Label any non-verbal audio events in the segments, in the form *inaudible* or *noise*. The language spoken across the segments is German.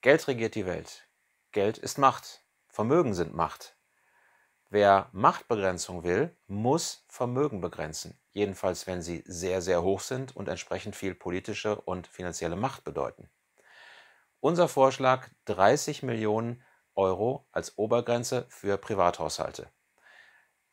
Geld regiert die Welt. Geld ist Macht. Vermögen sind Macht. Wer Machtbegrenzung will, muss Vermögen begrenzen. Jedenfalls, wenn sie sehr, sehr hoch sind und entsprechend viel politische und finanzielle Macht bedeuten. Unser Vorschlag 30 Millionen Euro als Obergrenze für Privathaushalte.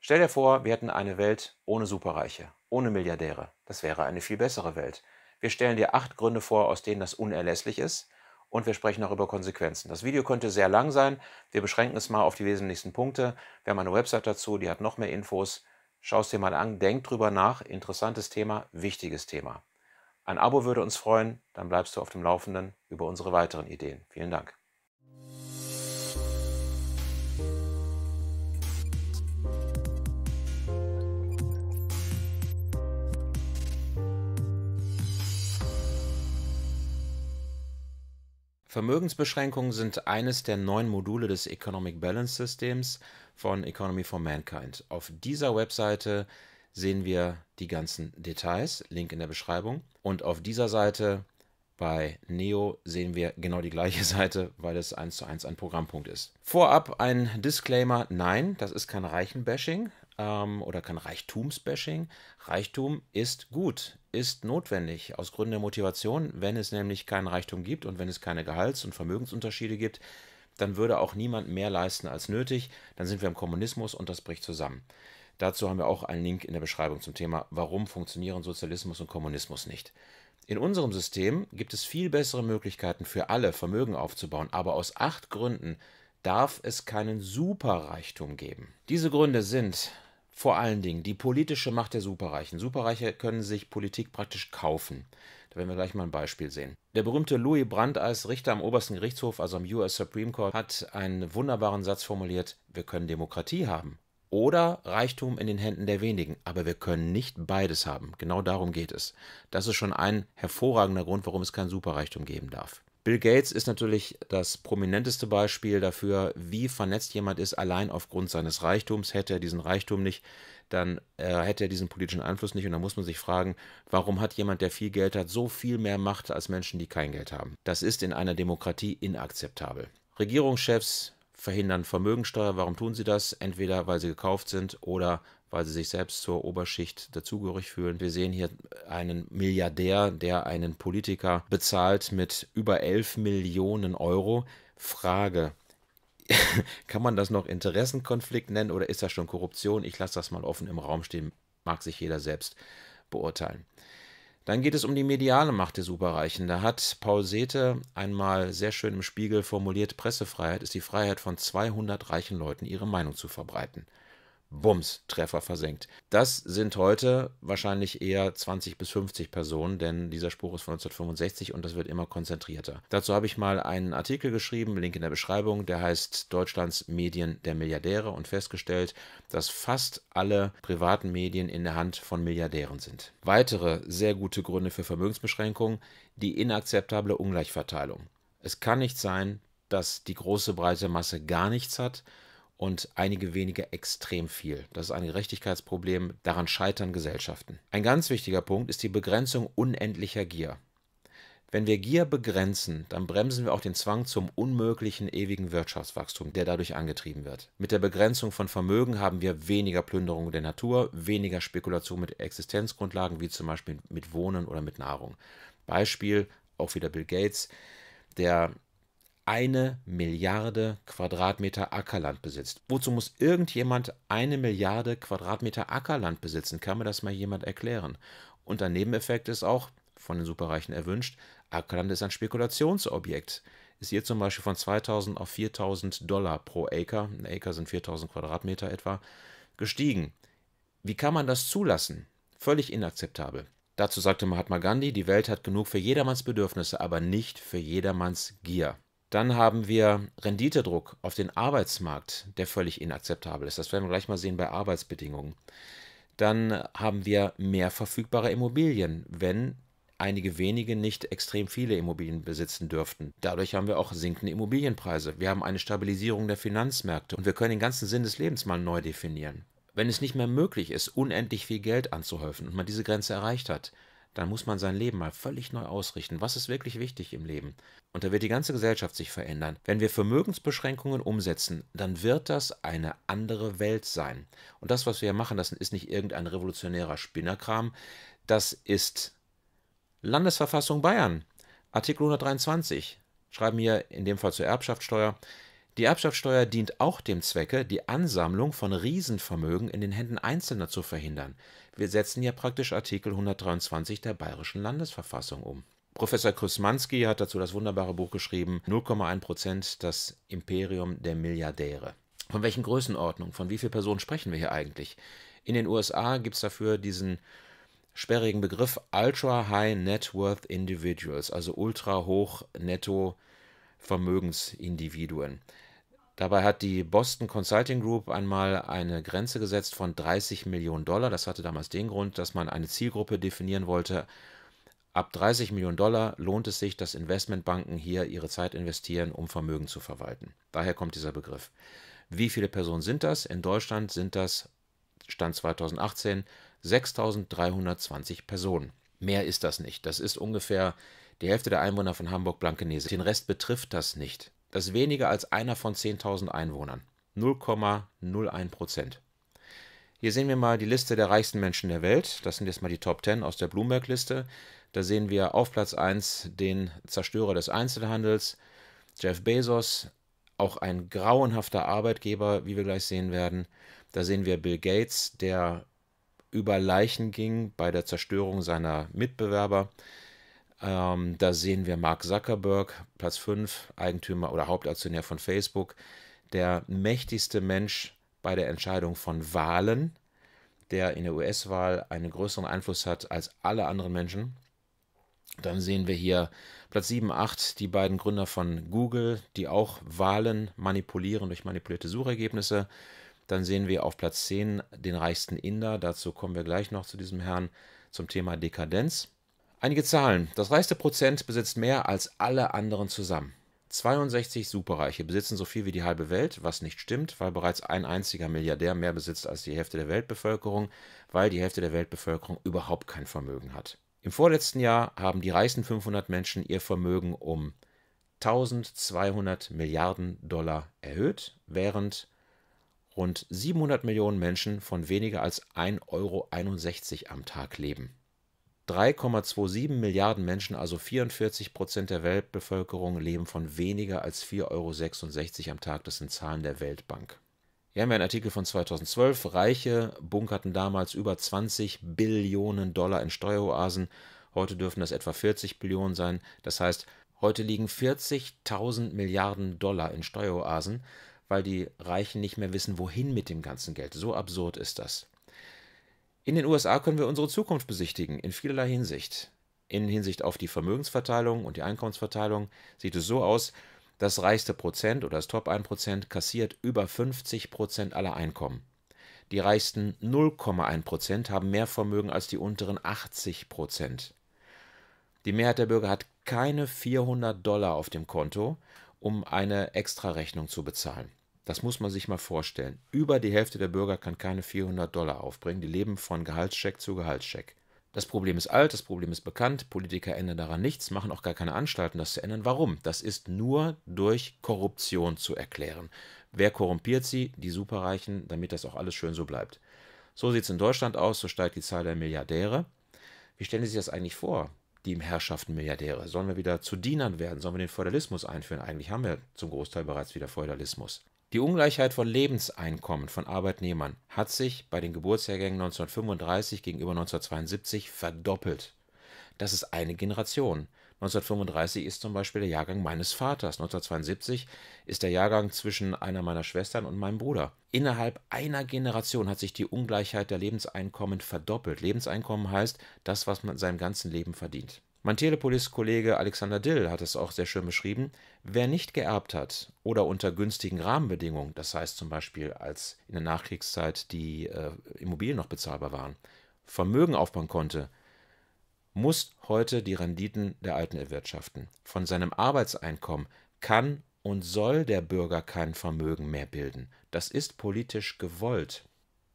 Stell dir vor, wir hätten eine Welt ohne Superreiche, ohne Milliardäre. Das wäre eine viel bessere Welt. Wir stellen dir acht Gründe vor, aus denen das unerlässlich ist und wir sprechen auch über Konsequenzen. Das Video könnte sehr lang sein. Wir beschränken es mal auf die wesentlichsten Punkte. Wir haben eine Website dazu, die hat noch mehr Infos. Schau es dir mal an, denk drüber nach. Interessantes Thema, wichtiges Thema. Ein Abo würde uns freuen, dann bleibst du auf dem Laufenden über unsere weiteren Ideen. Vielen Dank. Vermögensbeschränkungen sind eines der neun Module des Economic Balance Systems von Economy for Mankind. Auf dieser Webseite sehen wir die ganzen Details, Link in der Beschreibung. Und auf dieser Seite bei Neo sehen wir genau die gleiche *laughs* Seite, weil es eins zu eins ein Programmpunkt ist. Vorab ein Disclaimer, nein, das ist kein Reichenbashing ähm, oder kein Reichtumsbashing. Reichtum ist gut, ist notwendig aus Gründen der Motivation. Wenn es nämlich keinen Reichtum gibt und wenn es keine Gehalts- und Vermögensunterschiede gibt, dann würde auch niemand mehr leisten als nötig. Dann sind wir im Kommunismus und das bricht zusammen. Dazu haben wir auch einen Link in der Beschreibung zum Thema, warum funktionieren Sozialismus und Kommunismus nicht. In unserem System gibt es viel bessere Möglichkeiten für alle, Vermögen aufzubauen, aber aus acht Gründen darf es keinen Superreichtum geben. Diese Gründe sind vor allen Dingen die politische Macht der Superreichen. Superreiche können sich Politik praktisch kaufen. Da werden wir gleich mal ein Beispiel sehen. Der berühmte Louis Brandt als Richter am obersten Gerichtshof, also am US Supreme Court, hat einen wunderbaren Satz formuliert, wir können Demokratie haben oder Reichtum in den Händen der wenigen, aber wir können nicht beides haben. Genau darum geht es. Das ist schon ein hervorragender Grund, warum es kein Superreichtum geben darf. Bill Gates ist natürlich das prominenteste Beispiel dafür, wie vernetzt jemand ist. Allein aufgrund seines Reichtums hätte er diesen Reichtum nicht, dann äh, hätte er diesen politischen Einfluss nicht. Und da muss man sich fragen, warum hat jemand, der viel Geld hat, so viel mehr Macht als Menschen, die kein Geld haben? Das ist in einer Demokratie inakzeptabel. Regierungschefs verhindern Vermögensteuer. Warum tun sie das? Entweder weil sie gekauft sind oder weil sie sich selbst zur Oberschicht dazugehörig fühlen. Wir sehen hier einen Milliardär, der einen Politiker bezahlt mit über 11 Millionen Euro. Frage, *laughs* kann man das noch Interessenkonflikt nennen oder ist das schon Korruption? Ich lasse das mal offen im Raum stehen, mag sich jeder selbst beurteilen. Dann geht es um die mediale Macht der Superreichen. Da hat Paul Sete einmal sehr schön im Spiegel formuliert, Pressefreiheit ist die Freiheit von 200 reichen Leuten, ihre Meinung zu verbreiten. Bums, Treffer versenkt. Das sind heute wahrscheinlich eher 20 bis 50 Personen, denn dieser Spruch ist von 1965 und das wird immer konzentrierter. Dazu habe ich mal einen Artikel geschrieben, Link in der Beschreibung, der heißt Deutschlands Medien der Milliardäre und festgestellt, dass fast alle privaten Medien in der Hand von Milliardären sind. Weitere sehr gute Gründe für Vermögensbeschränkungen, die inakzeptable Ungleichverteilung. Es kann nicht sein, dass die große breite Masse gar nichts hat, und einige wenige extrem viel. Das ist ein Gerechtigkeitsproblem, daran scheitern Gesellschaften. Ein ganz wichtiger Punkt ist die Begrenzung unendlicher Gier. Wenn wir Gier begrenzen, dann bremsen wir auch den Zwang zum unmöglichen ewigen Wirtschaftswachstum, der dadurch angetrieben wird. Mit der Begrenzung von Vermögen haben wir weniger Plünderung der Natur, weniger Spekulation mit Existenzgrundlagen, wie zum Beispiel mit Wohnen oder mit Nahrung. Beispiel auch wieder Bill Gates, der eine Milliarde Quadratmeter Ackerland besitzt. Wozu muss irgendjemand eine Milliarde Quadratmeter Ackerland besitzen? Kann mir das mal jemand erklären? Und ein Nebeneffekt ist auch, von den Superreichen erwünscht, Ackerland ist ein Spekulationsobjekt. Ist hier zum Beispiel von 2000 auf 4000 Dollar pro Acre, ein Acre sind 4000 Quadratmeter etwa, gestiegen. Wie kann man das zulassen? Völlig inakzeptabel. Dazu sagte Mahatma Gandhi, die Welt hat genug für jedermanns Bedürfnisse, aber nicht für jedermanns Gier. Dann haben wir Renditedruck auf den Arbeitsmarkt, der völlig inakzeptabel ist. Das werden wir gleich mal sehen bei Arbeitsbedingungen. Dann haben wir mehr verfügbare Immobilien, wenn einige wenige nicht extrem viele Immobilien besitzen dürften. Dadurch haben wir auch sinkende Immobilienpreise. Wir haben eine Stabilisierung der Finanzmärkte und wir können den ganzen Sinn des Lebens mal neu definieren. Wenn es nicht mehr möglich ist, unendlich viel Geld anzuhäufen und man diese Grenze erreicht hat, dann muss man sein Leben mal völlig neu ausrichten. Was ist wirklich wichtig im Leben? Und da wird die ganze Gesellschaft sich verändern. Wenn wir Vermögensbeschränkungen umsetzen, dann wird das eine andere Welt sein. Und das, was wir hier machen, das ist nicht irgendein revolutionärer Spinnerkram. Das ist Landesverfassung Bayern, Artikel 123. Schreiben hier in dem Fall zur Erbschaftssteuer. Die Erbschaftssteuer dient auch dem Zwecke, die Ansammlung von Riesenvermögen in den Händen Einzelner zu verhindern. Wir setzen ja praktisch Artikel 123 der Bayerischen Landesverfassung um. Professor Krusmanski hat dazu das wunderbare Buch geschrieben, 0,1 Prozent das Imperium der Milliardäre. Von welchen Größenordnungen, von wie vielen Personen sprechen wir hier eigentlich? In den USA gibt es dafür diesen sperrigen Begriff Ultra High Net Worth Individuals, also ultra hoch Netto Vermögensindividuen. Dabei hat die Boston Consulting Group einmal eine Grenze gesetzt von 30 Millionen Dollar. Das hatte damals den Grund, dass man eine Zielgruppe definieren wollte. Ab 30 Millionen Dollar lohnt es sich, dass Investmentbanken hier ihre Zeit investieren, um Vermögen zu verwalten. Daher kommt dieser Begriff. Wie viele Personen sind das? In Deutschland sind das, Stand 2018, 6.320 Personen. Mehr ist das nicht. Das ist ungefähr die Hälfte der Einwohner von Hamburg-Blankenese. Den Rest betrifft das nicht. Das ist weniger als einer von 10.000 Einwohnern. 0,01 Prozent. Hier sehen wir mal die Liste der reichsten Menschen der Welt. Das sind jetzt mal die Top 10 aus der Bloomberg-Liste. Da sehen wir auf Platz 1 den Zerstörer des Einzelhandels, Jeff Bezos, auch ein grauenhafter Arbeitgeber, wie wir gleich sehen werden. Da sehen wir Bill Gates, der über Leichen ging bei der Zerstörung seiner Mitbewerber. Ähm, da sehen wir Mark Zuckerberg, Platz 5, Eigentümer oder Hauptaktionär von Facebook, der mächtigste Mensch bei der Entscheidung von Wahlen, der in der US-Wahl einen größeren Einfluss hat als alle anderen Menschen. Dann sehen wir hier Platz 7, 8, die beiden Gründer von Google, die auch Wahlen manipulieren durch manipulierte Suchergebnisse. Dann sehen wir auf Platz 10 den reichsten Inder. Dazu kommen wir gleich noch zu diesem Herrn zum Thema Dekadenz. Einige Zahlen. Das reichste Prozent besitzt mehr als alle anderen zusammen. 62 Superreiche besitzen so viel wie die halbe Welt, was nicht stimmt, weil bereits ein einziger Milliardär mehr besitzt als die Hälfte der Weltbevölkerung, weil die Hälfte der Weltbevölkerung überhaupt kein Vermögen hat. Im vorletzten Jahr haben die reichsten 500 Menschen ihr Vermögen um 1200 Milliarden Dollar erhöht, während rund 700 Millionen Menschen von weniger als 1,61 Euro am Tag leben. 3,27 Milliarden Menschen, also 44 Prozent der Weltbevölkerung, leben von weniger als 4,66 Euro am Tag. Das sind Zahlen der Weltbank. Hier haben wir einen Artikel von 2012. Reiche bunkerten damals über 20 Billionen Dollar in Steueroasen. Heute dürfen das etwa 40 Billionen sein. Das heißt, heute liegen 40.000 Milliarden Dollar in Steueroasen, weil die Reichen nicht mehr wissen, wohin mit dem ganzen Geld. So absurd ist das. In den USA können wir unsere Zukunft besichtigen, in vielerlei Hinsicht. In Hinsicht auf die Vermögensverteilung und die Einkommensverteilung sieht es so aus, das reichste Prozent oder das Top 1% kassiert über 50 Prozent aller Einkommen. Die reichsten 0,1 Prozent haben mehr Vermögen als die unteren 80 Prozent. Die Mehrheit der Bürger hat keine 400 Dollar auf dem Konto, um eine Extrarechnung zu bezahlen. Das muss man sich mal vorstellen. Über die Hälfte der Bürger kann keine 400 Dollar aufbringen. Die leben von Gehaltscheck zu Gehaltscheck. Das Problem ist alt, das Problem ist bekannt. Politiker ändern daran nichts, machen auch gar keine Anstalten, das zu ändern. Warum? Das ist nur durch Korruption zu erklären. Wer korrumpiert sie? Die Superreichen, damit das auch alles schön so bleibt. So sieht es in Deutschland aus, so steigt die Zahl der Milliardäre. Wie stellen Sie sich das eigentlich vor? die Herrschaften Milliardäre? Sollen wir wieder zu Dienern werden? Sollen wir den Feudalismus einführen? Eigentlich haben wir zum Großteil bereits wieder Feudalismus. Die Ungleichheit von Lebenseinkommen von Arbeitnehmern hat sich bei den Geburtsjahrgängen 1935 gegenüber 1972 verdoppelt. Das ist eine Generation. 1935 ist zum Beispiel der Jahrgang meines Vaters. 1972 ist der Jahrgang zwischen einer meiner Schwestern und meinem Bruder. Innerhalb einer Generation hat sich die Ungleichheit der Lebenseinkommen verdoppelt. Lebenseinkommen heißt das, was man in seinem ganzen Leben verdient. Mein Telepolis-Kollege Alexander Dill hat es auch sehr schön beschrieben. Wer nicht geerbt hat oder unter günstigen Rahmenbedingungen, das heißt zum Beispiel als in der Nachkriegszeit die äh, Immobilien noch bezahlbar waren, Vermögen aufbauen konnte, muss heute die Renditen der Alten erwirtschaften. Von seinem Arbeitseinkommen kann und soll der Bürger kein Vermögen mehr bilden. Das ist politisch gewollt.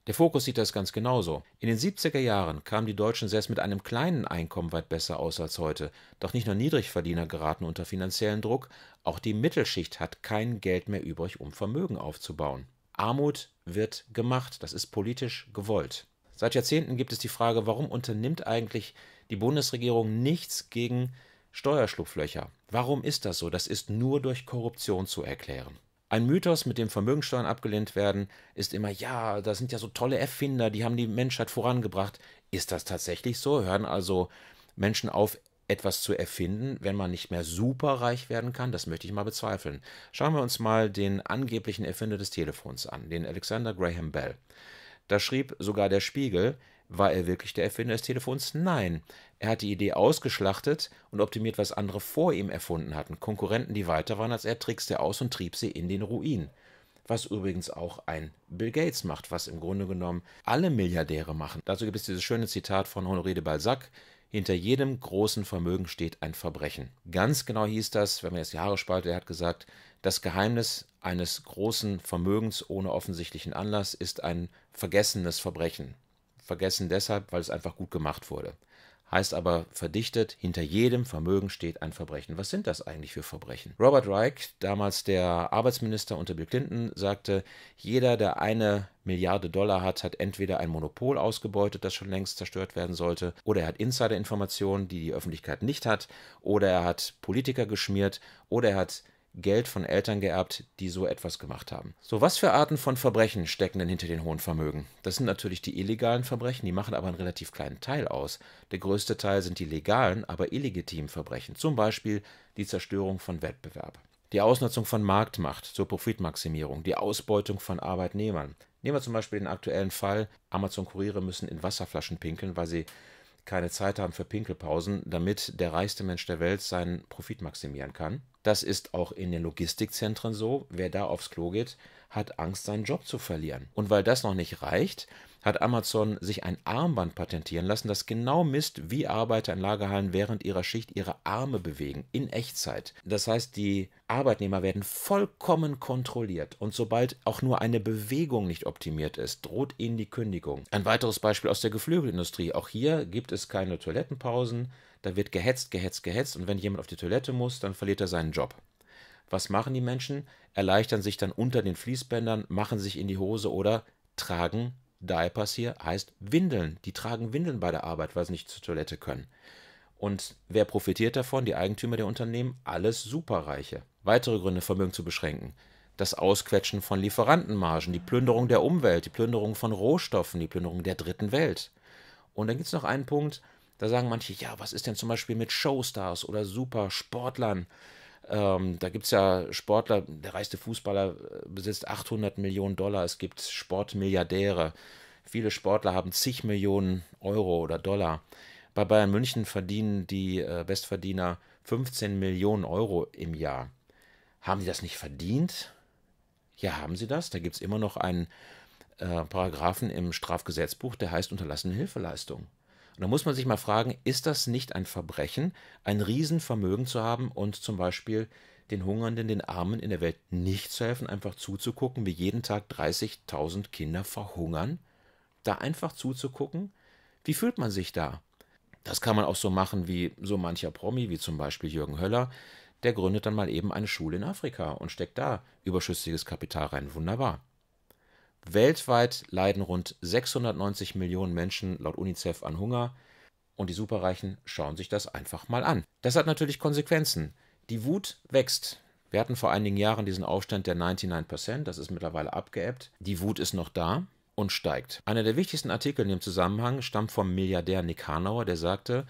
Der Fokus sieht das ganz genauso. In den 70er Jahren kamen die Deutschen selbst mit einem kleinen Einkommen weit besser aus als heute. Doch nicht nur Niedrigverdiener geraten unter finanziellen Druck, auch die Mittelschicht hat kein Geld mehr übrig, um Vermögen aufzubauen. Armut wird gemacht, das ist politisch gewollt. Seit Jahrzehnten gibt es die Frage, warum unternimmt eigentlich die Bundesregierung nichts gegen Steuerschlupflöcher? Warum ist das so? Das ist nur durch Korruption zu erklären. Ein Mythos, mit dem Vermögensteuern abgelehnt werden, ist immer, ja, da sind ja so tolle Erfinder, die haben die Menschheit vorangebracht. Ist das tatsächlich so? Hören also Menschen auf, etwas zu erfinden, wenn man nicht mehr superreich werden kann? Das möchte ich mal bezweifeln. Schauen wir uns mal den angeblichen Erfinder des Telefons an, den Alexander Graham Bell. Da schrieb sogar der Spiegel, war er wirklich der Erfinder des Telefons? Nein. Er hat die Idee ausgeschlachtet und optimiert, was andere vor ihm erfunden hatten. Konkurrenten, die weiter waren als er, trickste aus und trieb sie in den Ruin. Was übrigens auch ein Bill Gates macht, was im Grunde genommen alle Milliardäre machen. Dazu gibt es dieses schöne Zitat von Honoré de Balzac. Hinter jedem großen Vermögen steht ein Verbrechen. Ganz genau hieß das, wenn man jetzt die Haare spaltet, er hat gesagt, das Geheimnis eines großen Vermögens ohne offensichtlichen Anlass ist ein vergessenes Verbrechen vergessen deshalb, weil es einfach gut gemacht wurde. Heißt aber verdichtet, hinter jedem Vermögen steht ein Verbrechen. Was sind das eigentlich für Verbrechen? Robert Reich, damals der Arbeitsminister unter Bill Clinton, sagte, jeder, der eine Milliarde Dollar hat, hat entweder ein Monopol ausgebeutet, das schon längst zerstört werden sollte, oder er hat Insiderinformationen, die die Öffentlichkeit nicht hat, oder er hat Politiker geschmiert, oder er hat Geld von Eltern geerbt, die so etwas gemacht haben. So, was für Arten von Verbrechen stecken denn hinter den hohen Vermögen? Das sind natürlich die illegalen Verbrechen, die machen aber einen relativ kleinen Teil aus. Der größte Teil sind die legalen, aber illegitimen Verbrechen, zum Beispiel die Zerstörung von Wettbewerb. Die Ausnutzung von Marktmacht zur Profitmaximierung, die Ausbeutung von Arbeitnehmern. Nehmen wir zum Beispiel den aktuellen Fall, Amazon-Kuriere müssen in Wasserflaschen pinkeln, weil sie keine Zeit haben für Pinkelpausen, damit der reichste Mensch der Welt seinen Profit maximieren kann. Das ist auch in den Logistikzentren so. Wer da aufs Klo geht, hat Angst, seinen Job zu verlieren. Und weil das noch nicht reicht, hat Amazon sich ein Armband patentieren lassen, das genau misst, wie Arbeiter in Lagerhallen während ihrer Schicht ihre Arme bewegen, in Echtzeit. Das heißt, die Arbeitnehmer werden vollkommen kontrolliert und sobald auch nur eine Bewegung nicht optimiert ist, droht ihnen die Kündigung. Ein weiteres Beispiel aus der Geflügelindustrie. Auch hier gibt es keine Toilettenpausen, da wird gehetzt, gehetzt, gehetzt und wenn jemand auf die Toilette muss, dann verliert er seinen Job. Was machen die Menschen? Erleichtern sich dann unter den Fließbändern, machen sich in die Hose oder tragen Diapers hier, heißt Windeln. Die tragen Windeln bei der Arbeit, weil sie nicht zur Toilette können. Und wer profitiert davon? Die Eigentümer der Unternehmen, alles Superreiche. Weitere Gründe, Vermögen zu beschränken. Das Ausquetschen von Lieferantenmargen, die Plünderung der Umwelt, die Plünderung von Rohstoffen, die Plünderung der dritten Welt. Und dann gibt es noch einen Punkt, da sagen manche, ja, was ist denn zum Beispiel mit Showstars oder Supersportlern? Sportlern? Ähm, da gibt es ja Sportler, der reichste Fußballer äh, besitzt 800 Millionen Dollar, es gibt Sportmilliardäre. Viele Sportler haben zig Millionen Euro oder Dollar. Bei Bayern München verdienen die äh, Bestverdiener 15 Millionen Euro im Jahr. Haben sie das nicht verdient? Ja, haben sie das. Da gibt es immer noch einen äh, Paragraphen im Strafgesetzbuch, der heißt unterlassene Hilfeleistung. Und da muss man sich mal fragen, ist das nicht ein Verbrechen, ein Riesenvermögen zu haben und zum Beispiel den Hungernden, den Armen in der Welt nicht zu helfen, einfach zuzugucken, wie jeden Tag 30.000 Kinder verhungern? Da einfach zuzugucken? Wie fühlt man sich da? Das kann man auch so machen wie so mancher Promi, wie zum Beispiel Jürgen Höller. Der gründet dann mal eben eine Schule in Afrika und steckt da überschüssiges Kapital rein. Wunderbar. Weltweit leiden rund 690 Millionen Menschen laut UNICEF an Hunger und die Superreichen schauen sich das einfach mal an. Das hat natürlich Konsequenzen. Die Wut wächst. Wir hatten vor einigen Jahren diesen Aufstand der 99%, das ist mittlerweile abgeebbt. Die Wut ist noch da und steigt. Einer der wichtigsten Artikel in dem Zusammenhang stammt vom Milliardär Nick Hanauer, der sagte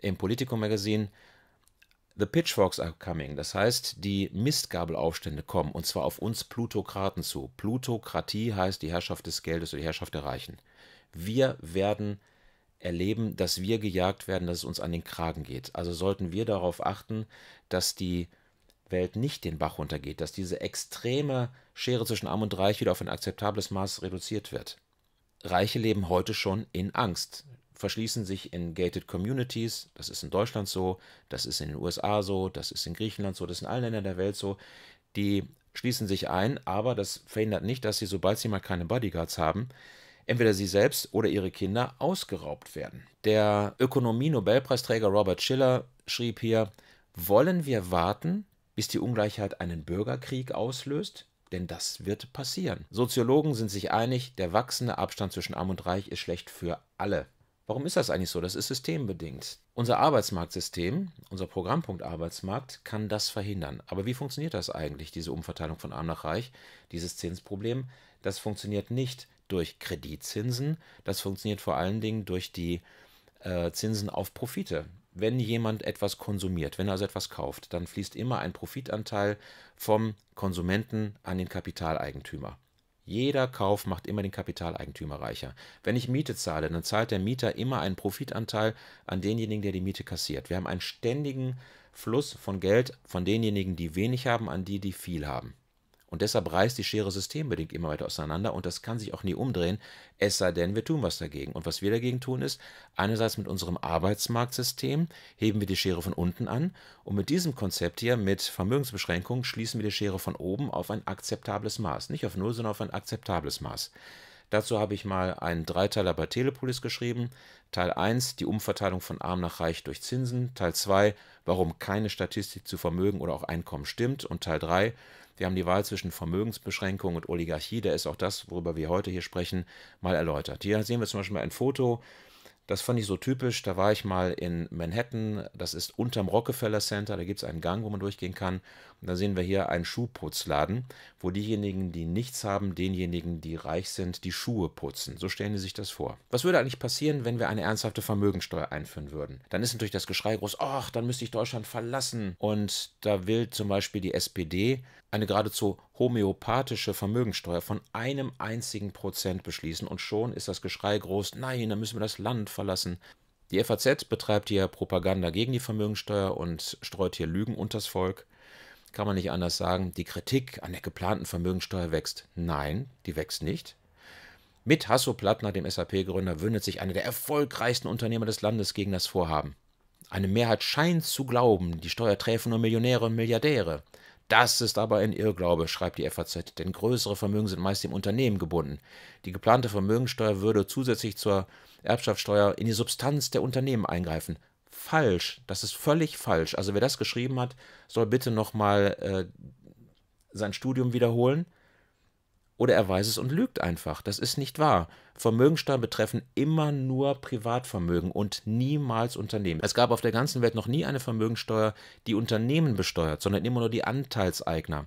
im Politico Magazin, The pitchforks are coming, das heißt, die Mistgabelaufstände kommen, und zwar auf uns Plutokraten zu. Plutokratie heißt die Herrschaft des Geldes oder die Herrschaft der Reichen. Wir werden erleben, dass wir gejagt werden, dass es uns an den Kragen geht. Also sollten wir darauf achten, dass die Welt nicht den Bach runtergeht, dass diese extreme Schere zwischen Arm und Reich wieder auf ein akzeptables Maß reduziert wird. Reiche leben heute schon in Angst verschließen sich in gated communities. Das ist in Deutschland so, das ist in den USA so, das ist in Griechenland so, das ist in allen Ländern der Welt so. Die schließen sich ein, aber das verhindert nicht, dass sie, sobald sie mal keine Bodyguards haben, entweder sie selbst oder ihre Kinder ausgeraubt werden. Der Ökonomie-Nobelpreisträger Robert Schiller schrieb hier, wollen wir warten, bis die Ungleichheit einen Bürgerkrieg auslöst? Denn das wird passieren. Soziologen sind sich einig, der wachsende Abstand zwischen Arm und Reich ist schlecht für alle. Warum ist das eigentlich so? Das ist systembedingt. Unser Arbeitsmarktsystem, unser Programmpunkt Arbeitsmarkt, kann das verhindern. Aber wie funktioniert das eigentlich, diese Umverteilung von Arm nach Reich, dieses Zinsproblem? Das funktioniert nicht durch Kreditzinsen, das funktioniert vor allen Dingen durch die äh, Zinsen auf Profite. Wenn jemand etwas konsumiert, wenn er also etwas kauft, dann fließt immer ein Profitanteil vom Konsumenten an den Kapitaleigentümer. Jeder Kauf macht immer den Kapitaleigentümer reicher. Wenn ich Miete zahle, dann zahlt der Mieter immer einen Profitanteil an denjenigen, der die Miete kassiert. Wir haben einen ständigen Fluss von Geld von denjenigen, die wenig haben, an die, die viel haben. Und deshalb reißt die Schere systembedingt immer weiter auseinander und das kann sich auch nie umdrehen, es sei denn, wir tun was dagegen. Und was wir dagegen tun ist, einerseits mit unserem Arbeitsmarktsystem heben wir die Schere von unten an und mit diesem Konzept hier, mit Vermögensbeschränkung, schließen wir die Schere von oben auf ein akzeptables Maß. Nicht auf Null, sondern auf ein akzeptables Maß. Dazu habe ich mal einen Dreiteiler bei Telepolis geschrieben. Teil 1, die Umverteilung von Arm nach Reich durch Zinsen. Teil 2, warum keine Statistik zu Vermögen oder auch Einkommen stimmt. Und Teil 3, wir haben die Wahl zwischen Vermögensbeschränkung und Oligarchie. Da ist auch das, worüber wir heute hier sprechen, mal erläutert. Hier sehen wir zum Beispiel ein Foto das fand ich so typisch. Da war ich mal in Manhattan. Das ist unterm Rockefeller Center. Da gibt es einen Gang, wo man durchgehen kann. Und da sehen wir hier einen Schuhputzladen, wo diejenigen, die nichts haben, denjenigen, die reich sind, die Schuhe putzen. So stellen die sich das vor. Was würde eigentlich passieren, wenn wir eine ernsthafte Vermögensteuer einführen würden? Dann ist natürlich das Geschrei groß, ach, dann müsste ich Deutschland verlassen. Und da will zum Beispiel die SPD eine geradezu homöopathische Vermögensteuer von einem einzigen Prozent beschließen und schon ist das Geschrei groß, nein, dann müssen wir das Land verlassen. Die FAZ betreibt hier Propaganda gegen die Vermögensteuer und streut hier Lügen unters Volk. Kann man nicht anders sagen, die Kritik an der geplanten Vermögensteuer wächst. Nein, die wächst nicht. Mit Hasso Plattner, dem SAP-Gründer, wündet sich einer der erfolgreichsten Unternehmer des Landes gegen das Vorhaben. Eine Mehrheit scheint zu glauben, die Steuer träfe nur Millionäre und Milliardäre. Das ist aber ein Irrglaube, schreibt die FAZ, denn größere Vermögen sind meist dem Unternehmen gebunden. Die geplante Vermögensteuer würde zusätzlich zur Erbschaftssteuer in die Substanz der Unternehmen eingreifen. Falsch, das ist völlig falsch. Also wer das geschrieben hat, soll bitte nochmal äh, sein Studium wiederholen oder er weiß es und lügt einfach. Das ist nicht wahr. Vermögensteuern betreffen immer nur Privatvermögen und niemals Unternehmen. Es gab auf der ganzen Welt noch nie eine Vermögensteuer, die Unternehmen besteuert, sondern immer nur die Anteilseigner.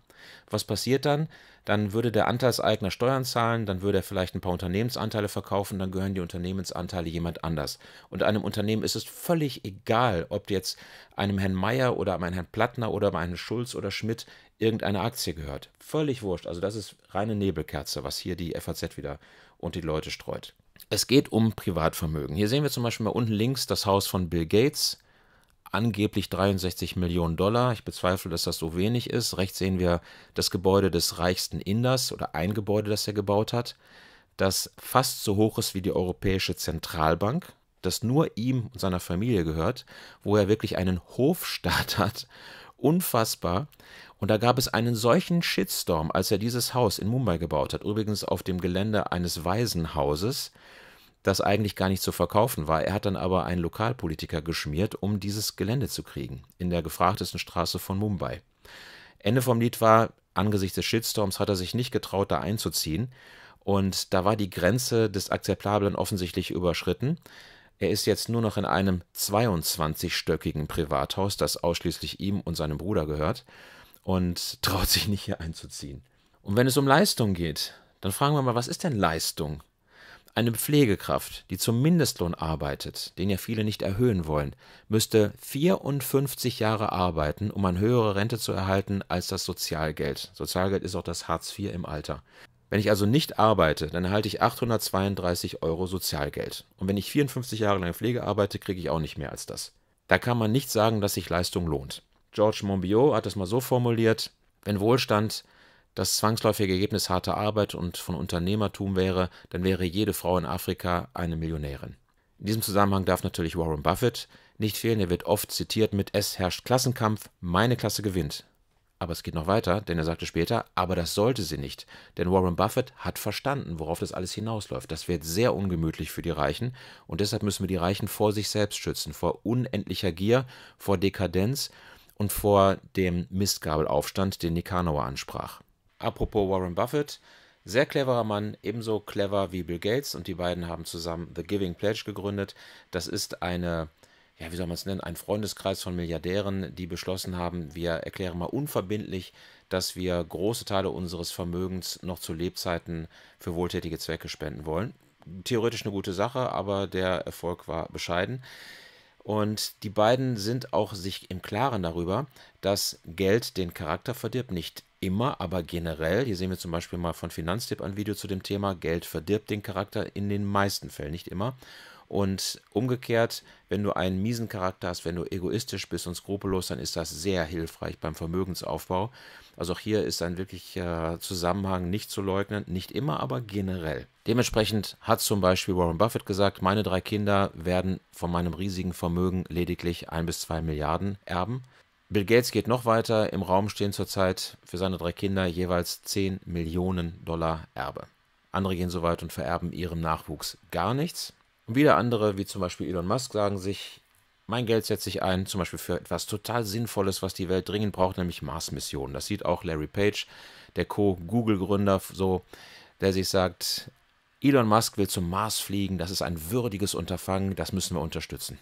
Was passiert dann? Dann würde der Anteilseigner Steuern zahlen, dann würde er vielleicht ein paar Unternehmensanteile verkaufen, dann gehören die Unternehmensanteile jemand anders. Und einem Unternehmen ist es völlig egal, ob jetzt einem Herrn Meier oder einem Herrn Plattner oder einem Schulz oder Schmidt irgendeine Aktie gehört. Völlig wurscht. Also das ist reine Nebelkerze, was hier die FAZ wieder und die Leute streut. Es geht um Privatvermögen. Hier sehen wir zum Beispiel mal unten links das Haus von Bill Gates, angeblich 63 Millionen Dollar. Ich bezweifle, dass das so wenig ist. Rechts sehen wir das Gebäude des reichsten Inders oder ein Gebäude, das er gebaut hat, das fast so hoch ist wie die Europäische Zentralbank, das nur ihm und seiner Familie gehört, wo er wirklich einen Hofstaat *laughs* hat Unfassbar. Und da gab es einen solchen Shitstorm, als er dieses Haus in Mumbai gebaut hat, übrigens auf dem Gelände eines Waisenhauses, das eigentlich gar nicht zu verkaufen war. Er hat dann aber einen Lokalpolitiker geschmiert, um dieses Gelände zu kriegen, in der gefragtesten Straße von Mumbai. Ende vom Lied war, angesichts des Shitstorms hat er sich nicht getraut, da einzuziehen. Und da war die Grenze des Akzeptablen offensichtlich überschritten. Er ist jetzt nur noch in einem 22-stöckigen Privathaus, das ausschließlich ihm und seinem Bruder gehört, und *laughs* traut sich nicht hier einzuziehen. Und wenn es um Leistung geht, dann fragen wir mal, was ist denn Leistung? Eine Pflegekraft, die zum Mindestlohn arbeitet, den ja viele nicht erhöhen wollen, müsste 54 Jahre arbeiten, um eine höhere Rente zu erhalten als das Sozialgeld. Sozialgeld ist auch das Hartz IV im Alter. Wenn ich also nicht arbeite, dann erhalte ich 832 Euro Sozialgeld. Und wenn ich 54 Jahre lang Pflege arbeite, kriege ich auch nicht mehr als das. Da kann man nicht sagen, dass sich Leistung lohnt. George Monbiot hat das mal so formuliert, wenn Wohlstand das zwangsläufige Ergebnis harter Arbeit und von Unternehmertum wäre, dann wäre jede Frau in Afrika eine Millionärin. In diesem Zusammenhang darf natürlich Warren Buffett nicht fehlen, er wird oft zitiert mit Es herrscht Klassenkampf, meine Klasse gewinnt. Aber es geht noch weiter, denn er sagte später, aber das sollte sie nicht, denn Warren Buffett hat verstanden, worauf das alles hinausläuft. Das wird sehr ungemütlich für die Reichen und deshalb müssen wir die Reichen vor sich selbst schützen, vor unendlicher Gier, vor Dekadenz und vor dem Mistgabelaufstand, den Nikanor ansprach. Apropos Warren Buffett, sehr cleverer Mann, ebenso clever wie Bill Gates und die beiden haben zusammen The Giving Pledge gegründet. Das ist eine ja, wie soll man es nennen, ein Freundeskreis von Milliardären, die beschlossen haben, wir erklären mal unverbindlich, dass wir große Teile unseres Vermögens noch zu Lebzeiten für wohltätige Zwecke spenden wollen. Theoretisch eine gute Sache, aber der Erfolg war bescheiden. Und die beiden sind auch sich im Klaren darüber, dass Geld den Charakter verdirbt. Nicht immer, aber generell. Hier sehen wir zum Beispiel mal von Finanztipp ein Video zu dem Thema. Geld verdirbt den Charakter in den meisten Fällen, nicht immer. Und umgekehrt, wenn du einen miesen Charakter hast, wenn du egoistisch bist und skrupellos, dann ist das sehr hilfreich beim Vermögensaufbau. Also auch hier ist ein wirklicher Zusammenhang nicht zu leugnen, nicht immer, aber generell. Dementsprechend hat zum Beispiel Warren Buffett gesagt, meine drei Kinder werden von meinem riesigen Vermögen lediglich ein bis zwei Milliarden erben. Bill Gates geht noch weiter. Im Raum stehen zurzeit für seine drei Kinder jeweils 10 Millionen Dollar Erbe. Andere gehen so weit und vererben ihrem Nachwuchs gar nichts. Und wieder andere, wie zum Beispiel Elon Musk, sagen sich, mein Geld setze ich ein, zum Beispiel für etwas total Sinnvolles, was die Welt dringend braucht, nämlich Mars-Missionen. Das sieht auch Larry Page, der Co-Google-Gründer, so, der sich sagt, Elon Musk will zum Mars fliegen, das ist ein würdiges Unterfangen, das müssen wir unterstützen.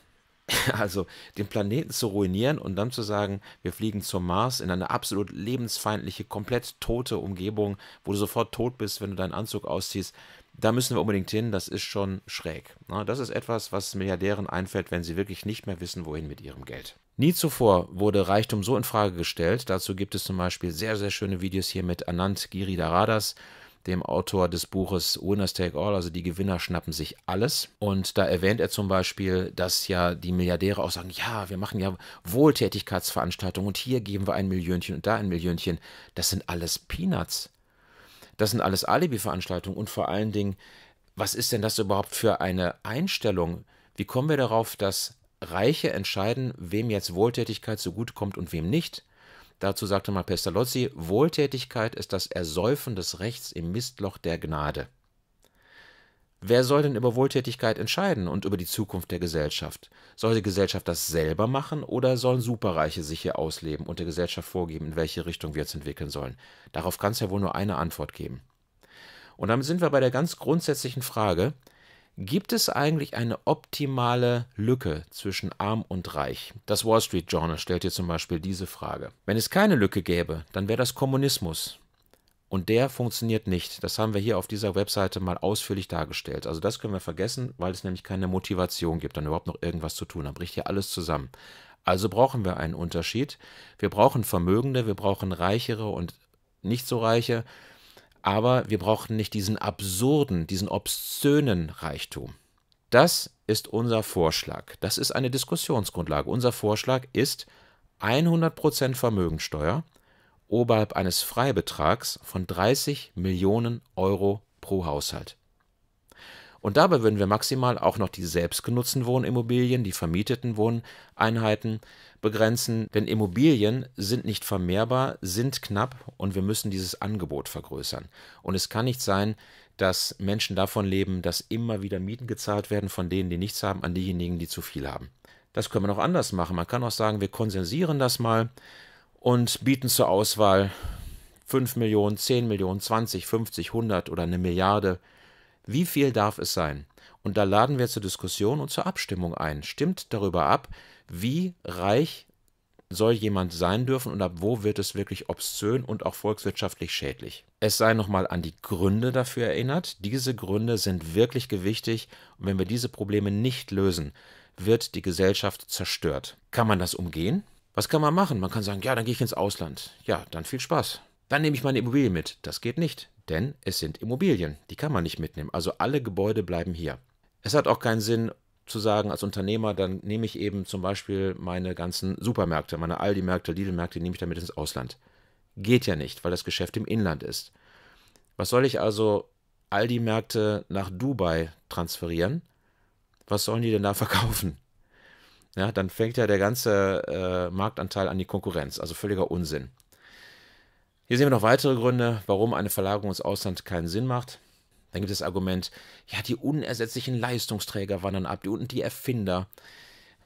*laughs* Also den Planeten zu ruinieren und dann zu sagen, wir fliegen zum Mars in eine absolut lebensfeindliche, komplett tote Umgebung, wo du sofort tot bist, wenn du deinen Anzug ausziehst, da müssen wir unbedingt hin, das ist schon schräg. Ne? Das ist etwas, was Milliardären einfällt, wenn sie wirklich nicht mehr wissen, wohin mit ihrem Geld. Nie zuvor wurde Reichtum so in Frage gestellt. Dazu gibt es zum Beispiel sehr, sehr schöne Videos hier mit Anand Giridharadas, dem Autor des Buches Winners Take All, also die Gewinner schnappen sich alles. Und da erwähnt er zum Beispiel, dass ja die Milliardäre auch sagen, ja, wir machen ja Wohltätigkeitsveranstaltungen und hier geben wir ein Millionchen und da ein Millionchen. Das sind alles Peanuts. Das sind alles Alibi-Veranstaltungen und vor allen Dingen, was ist denn das überhaupt für eine Einstellung? Wie kommen wir darauf, dass Reiche entscheiden, wem jetzt Wohltätigkeit zugutekommt und wem nicht? Dazu sagte mal Pestalozzi, Wohltätigkeit ist das Ersäufen des Rechts im Mistloch der Gnade. Wer soll denn über Wohltätigkeit entscheiden und über die Zukunft der Gesellschaft? Soll die Gesellschaft das selber machen oder sollen Superreiche sich hier ausleben und der Gesellschaft vorgeben, in welche Richtung wir uns entwickeln sollen? Darauf kann es ja wohl nur eine Antwort geben. Und damit sind wir bei der ganz grundsätzlichen Frage, gibt es eigentlich eine optimale Lücke zwischen arm und reich? Das Wall Street Journal stellt hier zum Beispiel diese Frage. Wenn es keine Lücke gäbe, dann wäre das Kommunismus. Und der funktioniert nicht. Das haben wir hier auf dieser Webseite mal ausführlich dargestellt. Also das können wir vergessen, weil es nämlich keine Motivation gibt, dann überhaupt noch irgendwas zu tun. Dann bricht hier alles zusammen. Also brauchen wir einen Unterschied. Wir brauchen Vermögende, wir brauchen Reichere und nicht so Reiche. Aber wir brauchen nicht diesen absurden, diesen obszönen Reichtum. Das ist unser Vorschlag. Das ist eine Diskussionsgrundlage. Unser Vorschlag ist 100% Vermögensteuer oberhalb eines Freibetrags von 30 Millionen Euro pro Haushalt. Und dabei würden wir maximal auch noch die selbstgenutzten Wohnimmobilien, die vermieteten Wohneinheiten begrenzen, denn Immobilien sind nicht vermehrbar, sind knapp und wir müssen dieses Angebot vergrößern. Und es kann nicht sein, dass Menschen davon leben, dass immer wieder Mieten gezahlt werden von denen, die nichts haben, an diejenigen, die zu viel haben. Das können wir noch anders machen. Man kann auch sagen, wir konsensieren das mal und bieten zur Auswahl 5 Millionen, 10 Millionen, 20, 50, 100 oder eine Milliarde. Wie viel darf es sein? Und da laden wir zur Diskussion und zur Abstimmung ein. Stimmt darüber ab, wie reich soll jemand sein dürfen und ab wo wird es wirklich obszön und auch volkswirtschaftlich schädlich. Es sei nochmal an die Gründe dafür erinnert. Diese Gründe sind wirklich gewichtig und wenn wir diese Probleme nicht lösen, wird die Gesellschaft zerstört. Kann man das umgehen? Was kann man machen? Man kann sagen, ja, dann gehe ich ins Ausland. Ja, dann viel Spaß. Dann nehme ich meine Immobilie mit. Das geht nicht, denn es sind Immobilien. Die kann man nicht mitnehmen. Also alle Gebäude bleiben hier. Es hat auch keinen Sinn zu sagen, als Unternehmer, dann nehme ich eben zum Beispiel meine ganzen Supermärkte, meine Aldi-Märkte, Lidl-Märkte, nehme ich damit ins Ausland. Geht ja nicht, weil das Geschäft im Inland ist. Was soll ich also Aldi-Märkte nach Dubai transferieren? Was sollen die denn da *laughs* verkaufen? ja, dann fängt ja der ganze äh, Marktanteil an die Konkurrenz. Also völliger Unsinn. Hier sehen wir noch weitere Gründe, warum eine Verlagerung ins Ausland keinen Sinn macht. Dann gibt es das Argument, ja, die unersetzlichen Leistungsträger wandern ab, die unten die Erfinder.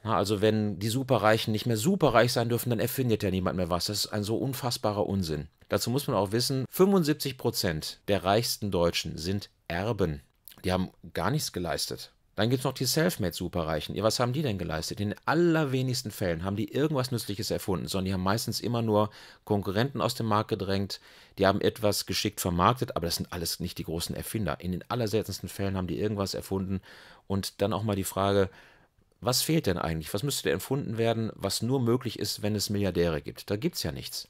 Na, also wenn die Superreichen nicht mehr superreich sein dürfen, dann erfindet ja niemand mehr was. Das ist ein so unfassbarer Unsinn. Dazu muss man auch wissen, 75% der reichsten Deutschen sind Erben. Die haben gar nichts geleistet. Dann gibt es noch die Selfmade-Superreichen. Ja, was haben die denn geleistet? In den allerwenigsten Fällen haben die irgendwas Nützliches erfunden, sondern die haben meistens immer nur Konkurrenten aus dem Markt gedrängt, die haben etwas geschickt vermarktet, aber das sind alles nicht die großen Erfinder. In den allerseltensten Fällen haben die irgendwas erfunden. Und dann auch mal die Frage, was fehlt denn eigentlich? Was müsste denn erfunden werden, was nur möglich ist, wenn es Milliardäre gibt? Da gibt es ja nichts.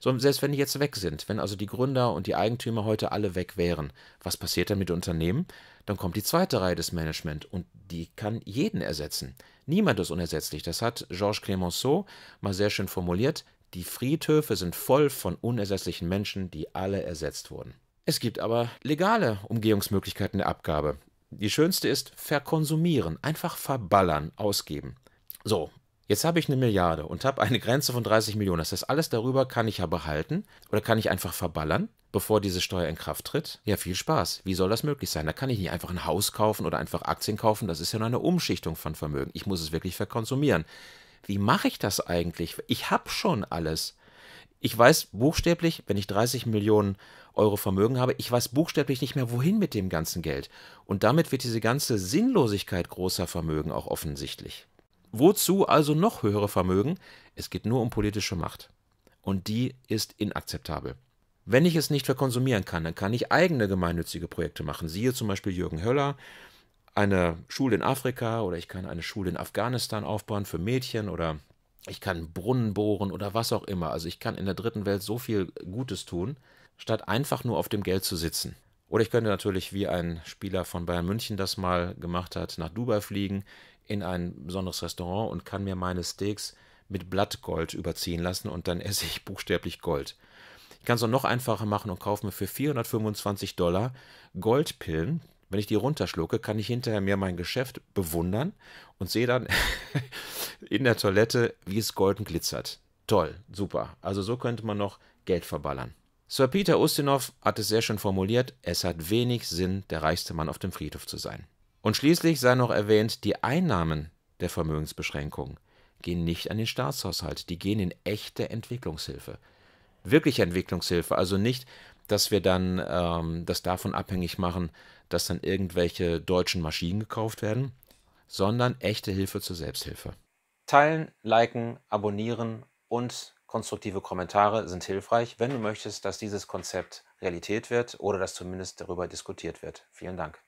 So, selbst wenn die jetzt weg sind, wenn also die Gründer und die Eigentümer heute alle weg wären, was passiert dann mit Unternehmen? Dann kommt die zweite Reihe des Management und die kann jeden ersetzen. Niemand ist unersetzlich. Das hat Georges Clemenceau mal sehr schön formuliert. Die Friedhöfe sind voll von unersetzlichen Menschen, die alle ersetzt wurden. Es gibt aber legale Umgehungsmöglichkeiten der Abgabe. Die schönste ist verkonsumieren, einfach verballern, ausgeben. So, Jetzt habe ich eine Milliarde und habe eine Grenze von 30 Millionen. Das heißt, alles darüber kann ich ja behalten oder kann ich einfach verballern, bevor diese Steuer in Kraft tritt. Ja, viel Spaß. Wie soll das möglich sein? Da kann ich nicht einfach ein Haus kaufen oder einfach Aktien kaufen. Das ist ja nur eine Umschichtung von Vermögen. Ich muss es wirklich verkonsumieren. Wie mache ich das eigentlich? Ich habe schon alles. Ich weiß buchstäblich, wenn ich 30 Millionen Euro Vermögen habe, ich weiß buchstäblich nicht mehr, wohin mit dem ganzen Geld. Und damit wird diese ganze Sinnlosigkeit großer Vermögen auch offensichtlich. Wozu also noch höhere Vermögen? Es geht nur um politische Macht. Und die ist inakzeptabel. Wenn ich es nicht verkonsumieren kann, dann kann ich eigene gemeinnützige Projekte machen. Siehe zum Beispiel Jürgen Höller, eine Schule in Afrika oder ich kann eine Schule in Afghanistan aufbauen für Mädchen oder ich kann Brunnen bohren oder was auch immer. Also ich kann in der dritten Welt so viel Gutes tun, statt einfach nur auf dem Geld zu sitzen. Oder ich könnte natürlich, wie ein Spieler von Bayern München das mal gemacht hat, nach Dubai fliegen, in ein besonderes Restaurant und kann mir meine Steaks mit Blattgold überziehen lassen und dann *laughs* esse ich buchstäblich Gold. Ich kann es noch einfacher machen und kaufe mir für 425 Dollar Goldpillen. Wenn ich die runterschlucke, kann ich hinterher mir mein Geschäft bewundern und sehe dann *laughs* in der Toilette, wie es golden glitzert. Toll, super. Also so könnte man noch Geld verballern. Sir Peter Ustinov hat es sehr schön formuliert, es hat wenig Sinn, der reichste Mann auf dem Friedhof zu sein. Und schließlich sei noch erwähnt, die Einnahmen der Vermögensbeschränkung gehen nicht an den Staatshaushalt, die gehen in echte Entwicklungshilfe. Wirkliche Entwicklungshilfe, also nicht, dass wir dann ähm, das davon abhängig machen, dass dann irgendwelche deutschen Maschinen gekauft werden, sondern echte Hilfe zur Selbsthilfe. Teilen, liken, abonnieren und Konstruktive Kommentare sind hilfreich, wenn du möchtest, dass dieses Konzept Realität wird oder dass zumindest darüber diskutiert wird. Vielen Dank.